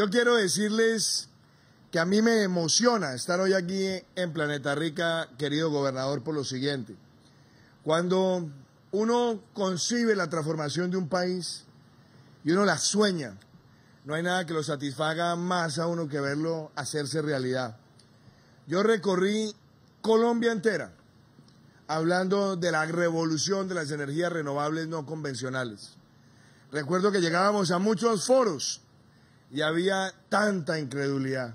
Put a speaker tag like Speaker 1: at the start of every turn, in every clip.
Speaker 1: Yo quiero decirles que a mí me emociona estar hoy aquí en Planeta Rica, querido gobernador, por lo siguiente. Cuando uno concibe la transformación de un país y uno la sueña, no hay nada que lo satisfaga más a uno que verlo hacerse realidad. Yo recorrí Colombia entera hablando de la revolución de las energías renovables no convencionales. Recuerdo que llegábamos a muchos foros y había tanta incredulidad.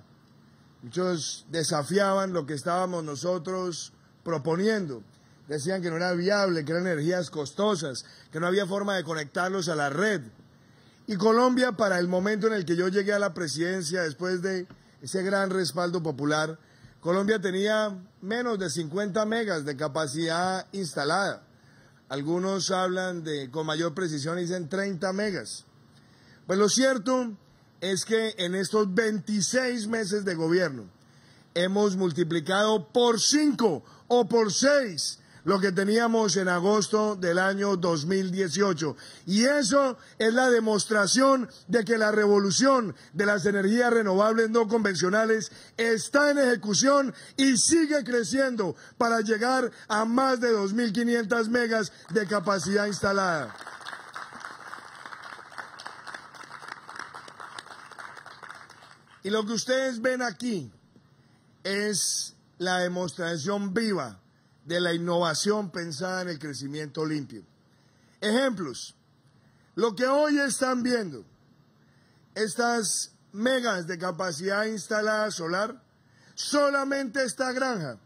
Speaker 1: Muchos desafiaban lo que estábamos nosotros proponiendo. Decían que no era viable, que eran energías costosas, que no había forma de conectarlos a la red. Y Colombia, para el momento en el que yo llegué a la presidencia, después de ese gran respaldo popular, Colombia tenía menos de 50 megas de capacidad instalada. Algunos hablan de, con mayor precisión y dicen 30 megas. Pues lo cierto es que en estos 26 meses de gobierno hemos multiplicado por 5 o por 6 lo que teníamos en agosto del año 2018. Y eso es la demostración de que la revolución de las energías renovables no convencionales está en ejecución y sigue creciendo para llegar a más de 2.500 megas de capacidad instalada. Y lo que ustedes ven aquí es la demostración viva de la innovación pensada en el crecimiento limpio. Ejemplos. Lo que hoy están viendo, estas megas de capacidad instalada solar, solamente esta granja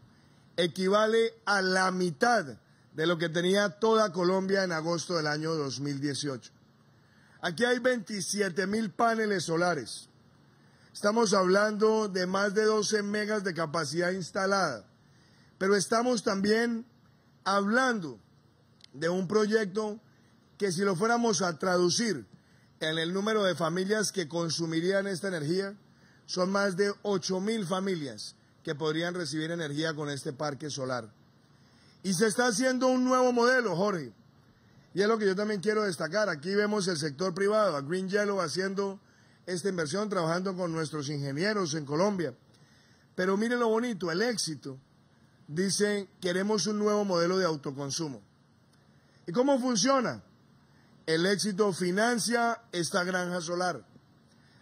Speaker 1: equivale a la mitad de lo que tenía toda Colombia en agosto del año 2018. Aquí hay 27 mil paneles solares, Estamos hablando de más de 12 megas de capacidad instalada, pero estamos también hablando de un proyecto que si lo fuéramos a traducir en el número de familias que consumirían esta energía, son más de 8 mil familias que podrían recibir energía con este parque solar. Y se está haciendo un nuevo modelo, Jorge. Y es lo que yo también quiero destacar. Aquí vemos el sector privado, a Green Yellow haciendo esta inversión trabajando con nuestros ingenieros en Colombia. Pero miren lo bonito, el éxito. Dicen, queremos un nuevo modelo de autoconsumo. ¿Y cómo funciona? El éxito financia esta granja solar,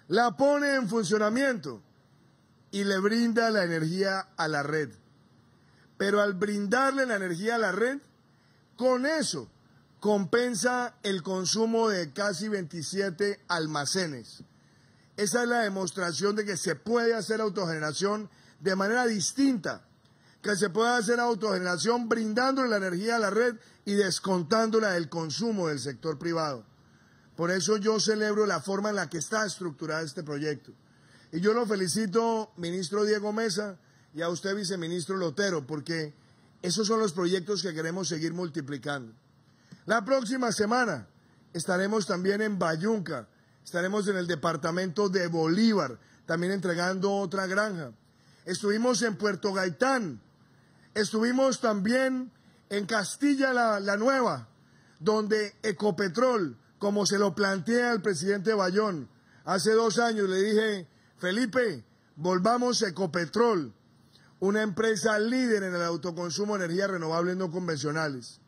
Speaker 1: la pone en funcionamiento y le brinda la energía a la red. Pero al brindarle la energía a la red, con eso compensa el consumo de casi 27 almacenes. Esa es la demostración de que se puede hacer autogeneración de manera distinta, que se puede hacer autogeneración brindándole la energía a la red y descontándola del consumo del sector privado. Por eso yo celebro la forma en la que está estructurado este proyecto. Y yo lo felicito, ministro Diego Mesa, y a usted, viceministro Lotero, porque esos son los proyectos que queremos seguir multiplicando. La próxima semana estaremos también en Bayunca Estaremos en el departamento de Bolívar, también entregando otra granja. Estuvimos en Puerto Gaitán. Estuvimos también en Castilla la, Nueva, donde Ecopetrol, como se lo plantea el presidente Bayón, hace dos años le dije, Felipe, volvamos a Ecopetrol, una empresa líder en el autoconsumo de energías renovables no convencionales.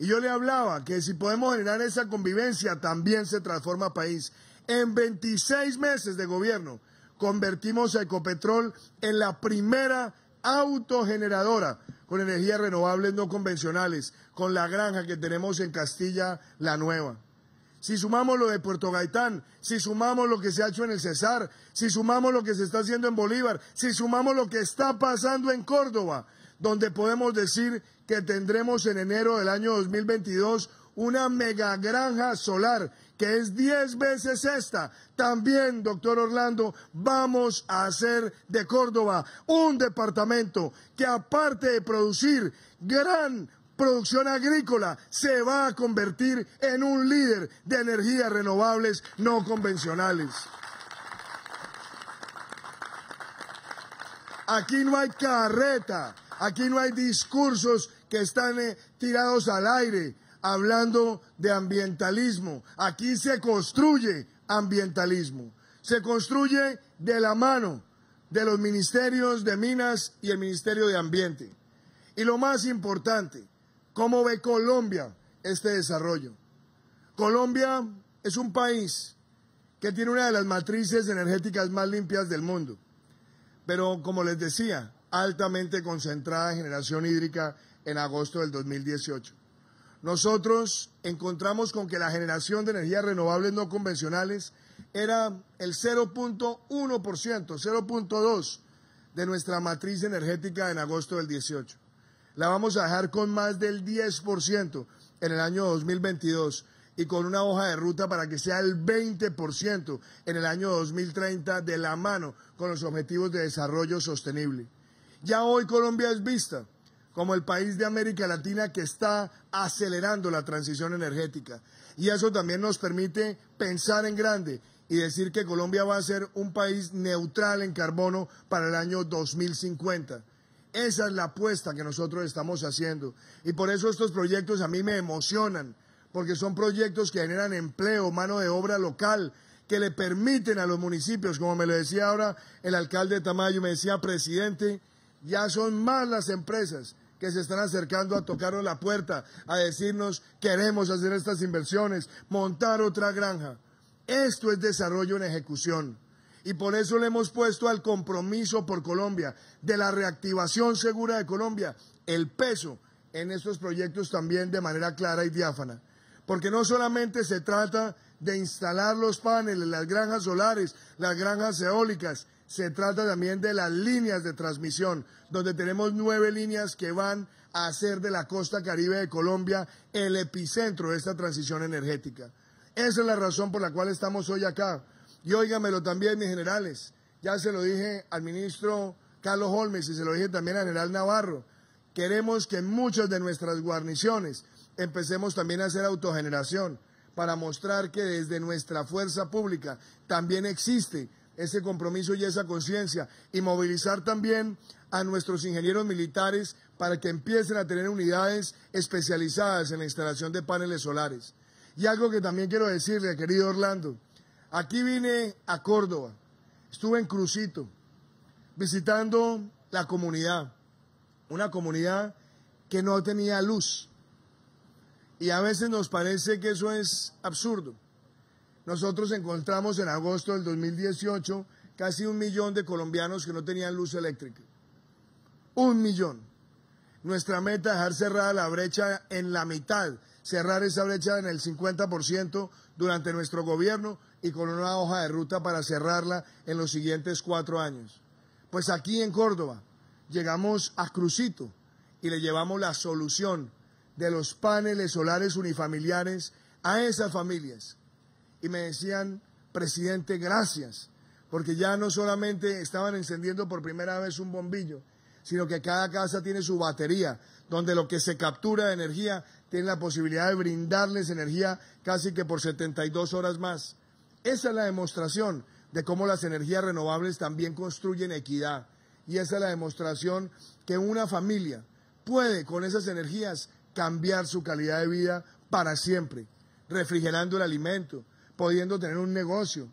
Speaker 1: Y yo le hablaba que si podemos generar esa convivencia, también se transforma país. En 26 meses de gobierno, convertimos a Ecopetrol en la primera autogeneradora con energías renovables no convencionales, con la granja que tenemos en Castilla la Nueva. Si sumamos lo de Puerto Gaitán, si sumamos lo que se ha hecho en el Cesar, si sumamos lo que se está haciendo en Bolívar, si sumamos lo que está pasando en Córdoba, donde podemos decir que tendremos en enero del año 2022 una megagranja solar que es 10 veces esta. También, doctor Orlando, vamos a hacer de Córdoba un departamento que aparte de producir gran producción agrícola, se va a convertir en un líder de energías renovables no convencionales. Aquí no hay carreta, Aquí no hay discursos que están eh, tirados al aire hablando de ambientalismo. Aquí se construye ambientalismo. Se construye de la mano de los ministerios de Minas y el Ministerio de Ambiente. Y lo más importante, ¿cómo ve Colombia este desarrollo? Colombia es un país que tiene una de las matrices energéticas más limpias del mundo. Pero como les decía, altamente concentrada en generación hídrica en agosto del 2018. Nosotros encontramos con que la generación de energías renovables no convencionales era el 0.1%, 0.2% de nuestra matriz energética en agosto del 18. La vamos a dejar con más del 10% en el año 2022 y con una hoja de ruta para que sea el 20% en el año 2030 de la mano con los objetivos de desarrollo sostenible. Ya hoy Colombia es vista como el país de América Latina que está acelerando la transición energética. Y eso también nos permite pensar en grande y decir que Colombia va a ser un país neutral en carbono para el año 2050. Esa es la apuesta que nosotros estamos haciendo. Y por eso estos proyectos a mí me emocionan, porque son proyectos que generan empleo, mano de obra local, que le permiten a los municipios, como me lo decía ahora el alcalde Tamayo, me decía, presidente, ya son más las empresas que se están acercando a tocarnos la puerta, a decirnos queremos hacer estas inversiones, montar otra granja. Esto es desarrollo en ejecución. Y por eso le hemos puesto al compromiso por Colombia, de la reactivación segura de Colombia, el peso en estos proyectos también de manera clara y diáfana. Porque no solamente se trata de instalar los paneles, las granjas solares, las granjas eólicas, se trata también de las líneas de transmisión, donde tenemos nueve líneas que van a hacer de la costa caribe de Colombia el epicentro de esta transición energética. Esa es la razón por la cual estamos hoy acá. Y óigamelo también, mis generales. Ya se lo dije al ministro Carlos Holmes y se lo dije también al general Navarro. Queremos que muchas de nuestras guarniciones empecemos también a hacer autogeneración para mostrar que desde nuestra fuerza pública también existe ese compromiso y esa conciencia y movilizar también a nuestros ingenieros militares para que empiecen a tener unidades especializadas en la instalación de paneles solares. Y algo que también quiero decirle, querido Orlando, aquí vine a Córdoba, estuve en Crucito, visitando la comunidad, una comunidad que no tenía luz. Y a veces nos parece que eso es absurdo nosotros encontramos en agosto del 2018 casi un millón de colombianos que no tenían luz eléctrica. Un millón. Nuestra meta es dejar cerrada la brecha en la mitad, cerrar esa brecha en el 50% durante nuestro gobierno y con una hoja de ruta para cerrarla en los siguientes cuatro años. Pues aquí en Córdoba llegamos a Crucito y le llevamos la solución de los paneles solares unifamiliares a esas familias y me decían, presidente, gracias, porque ya no solamente estaban encendiendo por primera vez un bombillo, sino que cada casa tiene su batería, donde lo que se captura de energía tiene la posibilidad de brindarles energía casi que por 72 horas más. Esa es la demostración de cómo las energías renovables también construyen equidad. Y esa es la demostración que una familia puede con esas energías cambiar su calidad de vida para siempre, refrigerando el alimento, pudiendo tener un negocio,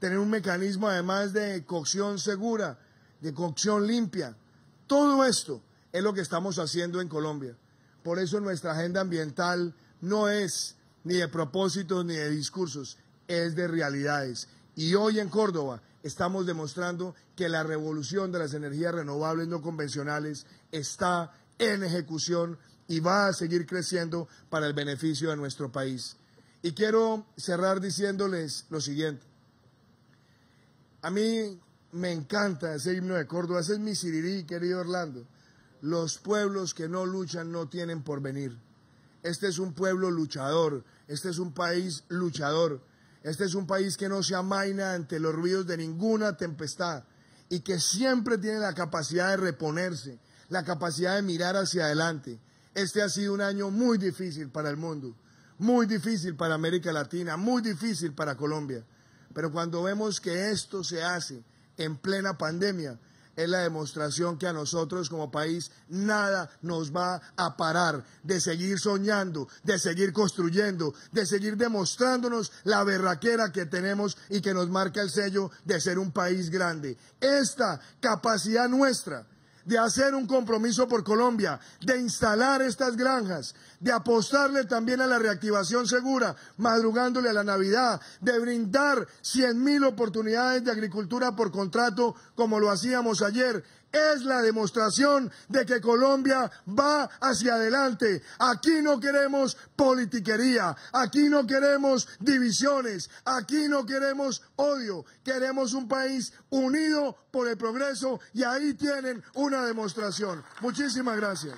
Speaker 1: tener un mecanismo además de cocción segura, de cocción limpia. Todo esto es lo que estamos haciendo en Colombia. Por eso nuestra agenda ambiental no es ni de propósitos ni de discursos, es de realidades. Y hoy en Córdoba estamos demostrando que la revolución de las energías renovables no convencionales está en ejecución y va a seguir creciendo para el beneficio de nuestro país. Y quiero cerrar diciéndoles lo siguiente. A mí me encanta ese himno de Córdoba, ese es mi sirirí, querido Orlando. Los pueblos que no luchan no tienen porvenir. Este es un pueblo luchador, este es un país luchador, este es un país que no se amaina ante los ruidos de ninguna tempestad y que siempre tiene la capacidad de reponerse, la capacidad de mirar hacia adelante. Este ha sido un año muy difícil para el mundo muy difícil para América Latina, muy difícil para Colombia. Pero cuando vemos que esto se hace en plena pandemia, es la demostración que a nosotros como país nada nos va a parar de seguir soñando, de seguir construyendo, de seguir demostrándonos la berraquera que tenemos y que nos marca el sello de ser un país grande. Esta capacidad nuestra de hacer un compromiso por Colombia, de instalar estas granjas, de apostarle también a la reactivación segura, madrugándole a la Navidad, de brindar cien mil oportunidades de agricultura por contrato como lo hacíamos ayer, es la demostración de que Colombia va hacia adelante. Aquí no queremos politiquería, aquí no queremos divisiones, aquí no queremos odio, queremos un país unido por el progreso y ahí tienen una demostración. Muchísimas gracias.